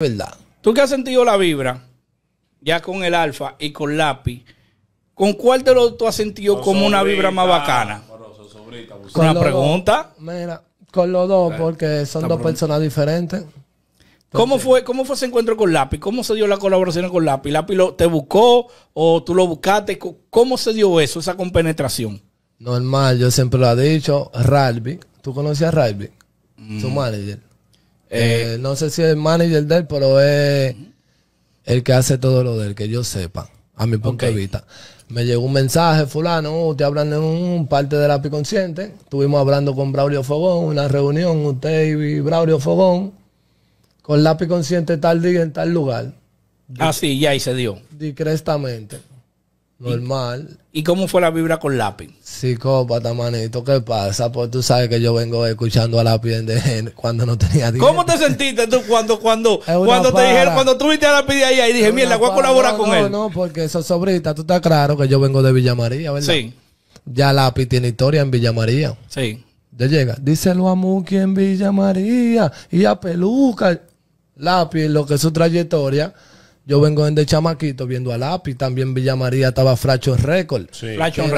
verdad. Tú que has sentido la vibra, ya con el alfa y con lápiz, ¿con cuál de los tú has sentido como una vibra más bacana? con la pregunta. mira, con los dos, eh, porque son dos personas diferentes. ¿Cómo fue, ¿Cómo fue ese encuentro con Lápiz? ¿Cómo se dio la colaboración con Lápiz? ¿Lápiz te buscó o tú lo buscaste? ¿Cómo se dio eso, esa compenetración? Normal, yo siempre lo he dicho. Ralby, ¿tú conocías a Ralby? Su mm. manager. Eh, eh, no sé si es el manager de él, pero es el que hace todo lo del que yo sepa, a mi punto de vista. Me llegó un mensaje, fulano, usted uh, hablando en un parte de lápiz Consciente. Estuvimos hablando con Braulio Fogón, una reunión, usted y Braulio Fogón, con la Consciente tal día en tal lugar. Ah, sí, ya ahí se dio. Discretamente. Normal. ¿Y cómo fue la vibra con lápiz? Psicópata, manito, ¿qué pasa? Pues tú sabes que yo vengo escuchando a lápiz de cuando no tenía ¿Cómo te sentiste tú cuando, cuando, cuando te dijeron, cuando tuviste a lápiz de ahí y dije, mira, voy a colaborar con él? No, no, porque eso sobrita, tú estás claro que yo vengo de Villa María, ¿verdad? Sí. Ya lápiz tiene historia en Villa María. Sí. Ya llega, díselo a Muki en Villa María y a Peluca. Lápiz, lo que es su trayectoria yo vengo desde Chamaquito viendo a Lapi. También Villa María estaba Fracho Record. Record,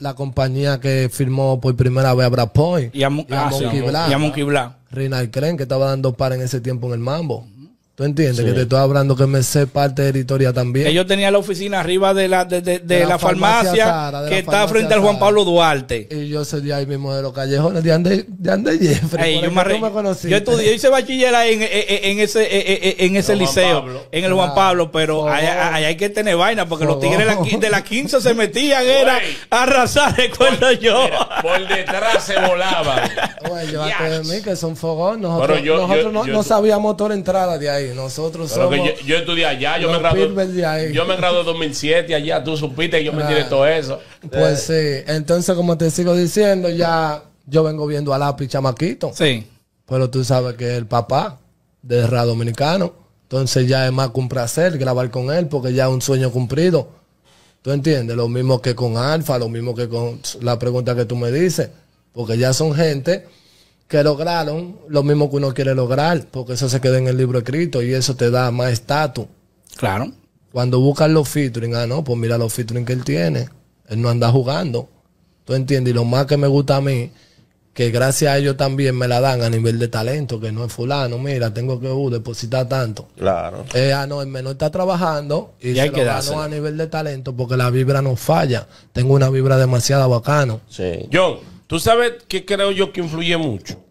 la, compañía que firmó por primera vez a ah, Brad Point. Y a, Monkey que estaba dando par en ese tiempo en el Mambo. ¿Tú entiendes? Que te estoy hablando que me sé parte de la historia también. Ellos tenían la oficina arriba de la, de, la, farmacia, que está frente al Juan Pablo Duarte. Y yo soy de ahí mismo de los callejones de Ande, de Ande Jeffrey. yo, me conocí. yo estudié, hice bachiller eh, eh, en, ese, eh, en ese liceo, en el Juan Pablo, pero allá, hay, que tener vaina porque los tigres de las 15 se metían, era arrasar, recuerdo yo. por detrás se volaba bueno yo mí que son fogón. Nosotros, no, no sabíamos toda la entrada de ahí. Nosotros yo, estudié allá, yo me gradué. Yo me gradué en 2007 allá, tú supiste que yo me tiré todo eso. Pues sí, entonces, como te sigo diciendo, ya yo vengo viendo a Lápiz Chamaquito. Sí. Pero tú sabes que es el papá de Ra Dominicano. Entonces ya es más que un placer grabar con él porque ya es un sueño cumplido. ¿Tú entiendes? Lo mismo que con Alfa, lo mismo que con la pregunta que tú me dices. Porque ya son gente que lograron lo mismo que uno quiere lograr, porque eso se queda en el libro escrito y eso te da más estatus. Claro. Cuando buscan los featuring, ah, no, pues mira los featuring que él tiene. Él no anda jugando. ¿Tú entiendes? Y lo más que me gusta a mí, que gracias a ellos también me la dan a nivel de talento, que no es fulano, mira, tengo que uh, depositar tanto. Claro. Eh, ah, no, el menor está trabajando y, se lo que a nivel de talento porque la vibra no falla. Tengo una vibra demasiado bacano. Sí. John. ¿Tú sabes qué creo yo que influye mucho?